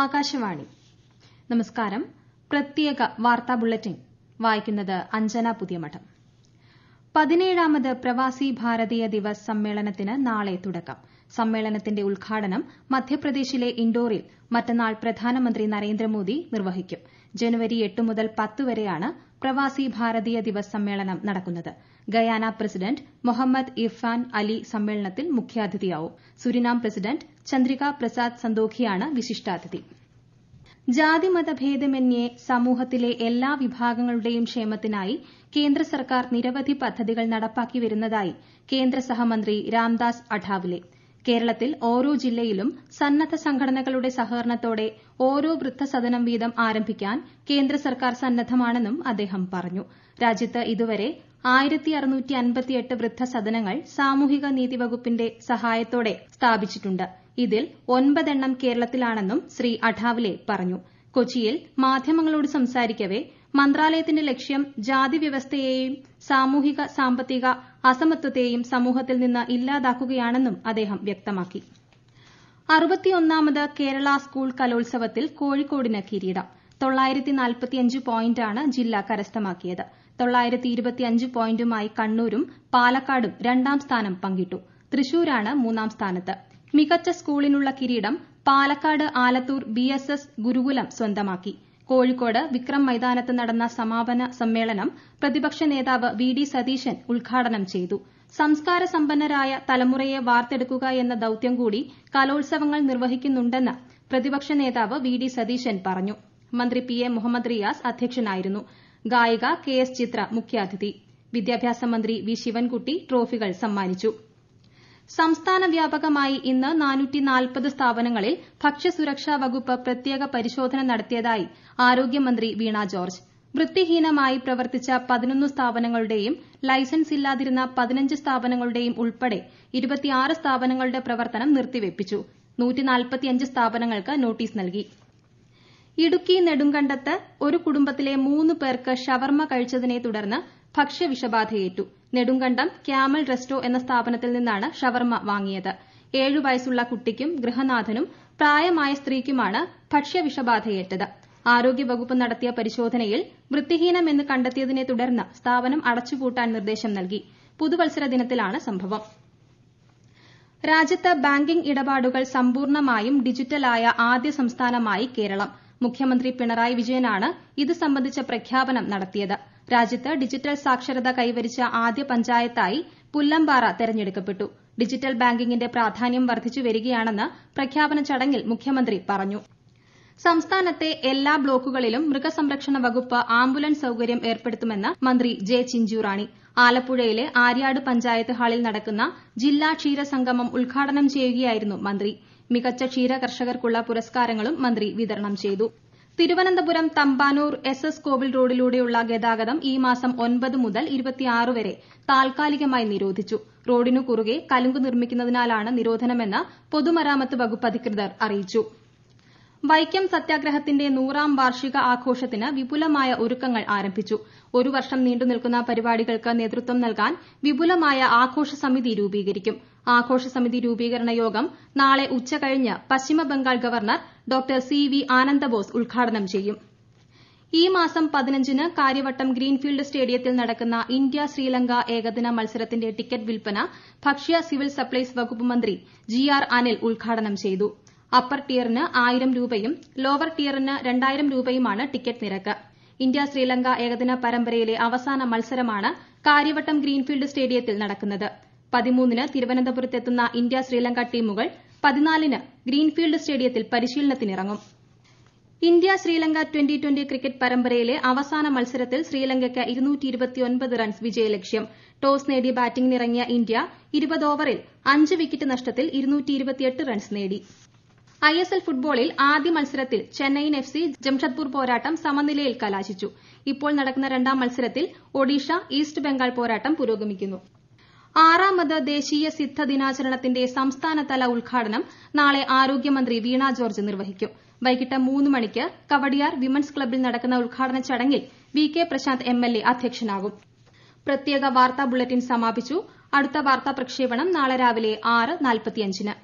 ആകാശവാണി നമസ്കാരം പ്രത്യേക വാർത്താ ബുള്ളറ്റിൻ വായിക്കുന്നത് അഞ്ജന പുതിയമഠം പതിനേഴാമത് പ്രവാസി ഭാരതീയ ദിവസ് സമ്മേളനത്തിന് നാളെ തുടക്കം സമ്മേളനത്തിന്റെ ഉദ്ഘാടനം മധ്യപ്രദേശിലെ ഇൻഡോറിൽ മറ്റന്നാൾ പ്രധാനമന്ത്രി നരേന്ദ്രമോദി നിർവ്വഹിക്കും ജനുവരി എട്ട് മുതൽ പത്ത് വരെയാണ് പ്രവാസി ഭാരതീയ ദിവസ് സമ്മേളനം നടക്കുന്നത് ഗയാന പ്രസിഡന്റ് മൊഹമ്മദ് ഇർഫാൻ അലി സമ്മേളനത്തിൽ മുഖ്യാതിഥിയാവും സുരിനാം പ്രസിഡന്റ് ചന്ദ്രിക പ്രസാദ് സന്തോഖിയാണ് വിശിഷ്ടാതിഥി ജാതി ഭേദമന്യേ സമൂഹത്തിലെ എല്ലാ വിഭാഗങ്ങളുടെയും ക്ഷേമത്തിനായി കേന്ദ്ര സർക്കാർ നിരവധി പദ്ധതികൾ നടപ്പാക്കി വരുന്നതായി കേന്ദ്ര സഹമന്ത്രി രാംദാസ് അഠാവലെ കേരളത്തിൽ ഓരോ ജില്ലയിലും സന്നദ്ധ സംഘടനകളുടെ സഹകരണത്തോടെ ഓരോ വൃദ്ധസദനം വീതം ആരംഭിക്കാൻ കേന്ദ്ര സർക്കാർ സന്നദ്ധമാണെന്നും അദ്ദേഹം പറഞ്ഞു രാജ്യത്ത് ഇതുവരെ വൃദ്ധസദനങ്ങൾ സാമൂഹിക നീതി വകുപ്പിന്റെ സഹായത്തോടെ സ്ഥാപിച്ചിട്ടുണ്ട് ഇതിൽ ഒൻപതെണ്ണം കേരളത്തിലാണെന്നും ശ്രീ അഠാവലെ പറഞ്ഞു കൊച്ചിയിൽ മാധ്യമങ്ങളോട് സംസാരിക്കവെ മന്ത്രാലയത്തിന്റെ ലക്ഷ്യം ജാതി വ്യവസ്ഥയെയും സാമൂഹിക സാമ്പത്തിക അസമത്വത്തെയും സമൂഹത്തിൽ നിന്ന് ഇല്ലാതാക്കുകയാണെന്നും അദ്ദേഹം വ്യക്തമാക്കി അറുപത്തിയൊന്നാമത് കേരള സ്കൂൾ കലോത്സവത്തിൽ കോഴിക്കോടിന് കിരീടം പോയിന്റാണ് ജില്ല കരസ്ഥമാക്കിയത് പോയിന്റുമായി കണ്ണൂരും പാലക്കാടും രണ്ടാം സ്ഥാനം പങ്കിട്ടു തൃശൂരാണ് മൂന്നാം സ്ഥാനത്ത് മികച്ച സ്കൂളിനുള്ള കിരീടം പാലക്കാട് ആലത്തൂർ ബിഎസ്എസ് ഗുരുകുലം സ്വന്തമാക്കി കോഴിക്കോട് വിക്രം മൈതാനത്ത് നടന്ന സമാപന സമ്മേളനം പ്രതിപക്ഷ നേതാവ് വി ഡി സതീശൻ ഉദ്ഘാടനം ചെയ്തു സംസ്കാര സമ്പന്നരായ തലമുറയെ വാർത്തെടുക്കുക എന്ന ദൌത്യം കൂടി കലോത്സവങ്ങൾ നിർവഹിക്കുന്നുണ്ടെന്ന് പ്രതിപക്ഷ നേതാവ് വി ഡി സതീശൻ പറഞ്ഞു മന്ത്രി പി എ മുഹമ്മദ് റിയാസ് അധ്യക്ഷനായിരുന്നു ഗായിക കെ എസ് ചിത്ര മുഖ്യാതിഥി വിദ്യാഭ്യാസ മന്ത്രി വി ശിവൻകുട്ടി ട്രോഫികൾ സമ്മാനിച്ചു സംസ്ഥാന വ്യാപകമായി ഇന്ന് സ്ഥാപനങ്ങളിൽ ഭക്ഷ്യസുരക്ഷാ വകുപ്പ് പ്രത്യേക പരിശോധന നടത്തിയതായി ആരോഗ്യമന്ത്രി വീണ ജോർജ് വൃത്തിഹീനമായി പ്രവർത്തിച്ച സ്ഥാപനങ്ങളുടെയും ലൈസൻസ് ഇല്ലാതിരുന്ന സ്ഥാപനങ്ങളുടെയും ഉൾപ്പെടെ സ്ഥാപനങ്ങളുടെ പ്രവർത്തനം നിർത്തിവെപ്പിച്ചു സ്ഥാപനങ്ങൾക്ക് നോട്ടീസ് നൽകി ഇടുക്കി നെടുങ്കണ്ടത്ത് ഒരു കുടുംബത്തിലെ മൂന്ന് പേർക്ക് ഷവർമ കഴിച്ചതിനെ തുടർന്ന് ഭക്ഷ്യവിഷബാധയേറ്റു നെടുങ്കണ്ടം ക്യാമൽ റെസ്റ്റോ എന്ന സ്ഥാപനത്തിൽ നിന്നാണ് ഷവർമ്മ വാങ്ങിയത് ഏഴു വയസ്സുള്ള കുട്ടിക്കും ഗൃഹനാഥനും പ്രായമായ സ്ത്രീക്കുമാണ് ഭക്ഷ്യവിഷബാധയേറ്റത് ആരോഗ്യവകുപ്പ് നടത്തിയ പരിശോധനയിൽ വൃത്തിഹീനം എന്ന് കണ്ടെത്തിയതിനെ തുടർന്ന് സ്ഥാപനം അടച്ചുപൂട്ടാൻ നിർദ്ദേശം നൽകി പുതുവത്സര ദിനത്തിലാണ് സംഭവം രാജ്യത്ത് ബാങ്കിംഗ് ഇടപാടുകൾ സമ്പൂർണമായും ഡിജിറ്റലായ ആദ്യ സംസ്ഥാനമായി കേരളം മുഖ്യമന്ത്രി പിണറായി വിജയനാണ് ഇത് സംബന്ധിച്ച പ്രഖ്യാപനം നടത്തിയത് രാജ്യത്ത് ഡിജിറ്റൽ സാക്ഷരത കൈവരിച്ച ആദ്യ പഞ്ചായത്തായി പുല്ലമ്പാറ തെരഞ്ഞെടുക്കപ്പെട്ടു ഡിജിറ്റൽ ബാങ്കിംഗിന്റെ പ്രാധാന്യം വർദ്ധിച്ചു വരികയാണെന്ന് പ്രഖ്യാപന ചടങ്ങിൽ മുഖ്യമന്ത്രി പറഞ്ഞു സംസ്ഥാനത്തെ എല്ലാ ബ്ലോക്കുകളിലും മൃഗസംരക്ഷണ വകുപ്പ് ആംബുലൻസ് സൌകര്യം ഏർപ്പെടുത്തുമെന്ന് മന്ത്രി ജെ ചിഞ്ചുറാണി ആലപ്പുഴയിലെ ആര്യാട് പഞ്ചായത്ത് ഹാളിൽ നടക്കുന്ന ജില്ലാ ക്ഷീരസംഗമം ഉദ്ഘാടനം ചെയ്യുകയായിരുന്നു മന്ത്രി മികച്ച ക്ഷീരകർഷകർക്കുള്ള പുരസ്കാരങ്ങളും മന്ത്രി വിതരണം ചെയ്തു തിരുവനന്തപുരം തമ്പാനൂർ എസ് എസ് കോവിൽ റോഡിലൂടെയുള്ള ഗതാഗതം ഈ മാസം ഒൻപത് മുതൽ വരെ താൽക്കാലികമായി നിരോധിച്ചു റോഡിനു കുറുകെ കലുങ്ക് നിർമ്മിക്കുന്നതിനാലാണ് നിരോധനമെന്ന് പൊതുമരാമത്ത് വകുപ്പ് അധികൃതർ അറിയിച്ചു വൈക്കം സത്യാഗ്രഹത്തിന്റെ നൂറാം വാർഷിക ആഘോഷത്തിന് വിപുലമായ ഒരുക്കങ്ങൾ ആരംഭിച്ചു ഒരു വർഷം നീണ്ടു നിൽക്കുന്ന പരിപാടികൾക്ക് നേതൃത്വം നൽകാൻ വിപുലമായ ആഘോഷ സമിതി രൂപീകരിക്കും ആഘോഷ സമിതി രൂപീകരണ യോഗം നാളെ ഉച്ചകഴിഞ്ഞ് Paschim Bangal governor doctor C V Ananda Bose ഉദ്ഘാടനം ചെയ്യും ഈ മാസം പതിനഞ്ചിന് കാര്യവട്ടം ഗ്രീൻഫീൽഡ് സ്റ്റേഡിയത്തിൽ നടക്കുന്ന ഇന്ത്യ ശ്രീലങ്ക ഏകദിന മത്സരത്തിന്റെ ടിക്കറ്റ് വിൽപ്പന ഭക്ഷ്യ സിവിൽ സപ്ലൈസ് വകുപ്പ് മന്ത്രി ജി ആർ അനിൽ ഉദ്ഘാടനം ചെയ്തു അപ്പർ ടിയറിന് ആയിരം രൂപയും ലോവർ ടിയറിന് രണ്ടായിരം രൂപയുമാണ് ടിക്കറ്റ് നിരക്ക് ഇന്ത്യ ശ്രീലങ്ക ഏകദിന പരമ്പരയിലെ അവസാന മത്സരമാണ് കാര്യവട്ടം ഗ്രീൻഫീൽഡ് സ്റ്റേഡിയത്തിൽ നടക്കൂന്നത് പതിമൂന്നിന് തിരുവനന്തപുരത്ത് എത്തുന്ന ഇന്ത്യ ശ്രീലങ്ക ടീമുകൾ പതിനാലിന് ഗ്രീൻഫീൽഡ് സ്റ്റേഡിയത്തിൽ പരിശീലനത്തിനിറങ്ങും India Sri Lanka twenty twenty cricket പരമ്പരയിലെ അവസാന മത്സരത്തിൽ ശ്രീലങ്കയ്ക്ക് റൺസ് വിജയലക്ഷ്യം ടോസ് നേടി ബാറ്റിംഗിനിറങ്ങിയ ഇന്ത്യ ഇരുപത് ഓവറിൽ അഞ്ച് വിക്കറ്റ് നഷ്ടത്തിൽ റൺസ് നേടി ഐഎസ്എൽ ഫുട്ബോളിൽ ആദ്യ മത്സരത്തിൽ ചെന്നൈയിൻ എഫ്സി ജംഷഡ്പൂർ പോരാട്ടം സമനിലയിൽ കലാശിച്ചു ഇപ്പോൾ നടക്കുന്ന രണ്ടാം മത്സരത്തിൽ ഒഡീഷ ഈസ്റ്റ് ബംഗാൾ പോരാട്ടം പുരോഗമിക്കുന്നു ആറാമത് ദേശീയ സിദ്ധ ദിനാചരണത്തിന്റെ സംസ്ഥാനതല ഉദ്ഘാടനം നാളെ ആരോഗ്യമന്ത്രി വീണ ജോർജ് നിർവഹിക്കും വൈകിട്ട് മൂന്ന് മണിക്ക് കവടിയാർ വിമൻസ് ക്ലബ്ബിൽ നടക്കുന്ന ഉദ്ഘാടന ചടങ്ങിൽ V K Prashanth M L A അധ്യക്ഷനാകും പ്രത്യേക വാർത്താ ബുള്ളറ്റിൻ സമാപിച്ചു അടുത്ത വാർത്താ പ്രക്ഷേപണം നാളെ രാവിലെ ആറ് നാൽപ്പത്തിയഞ്ചിന്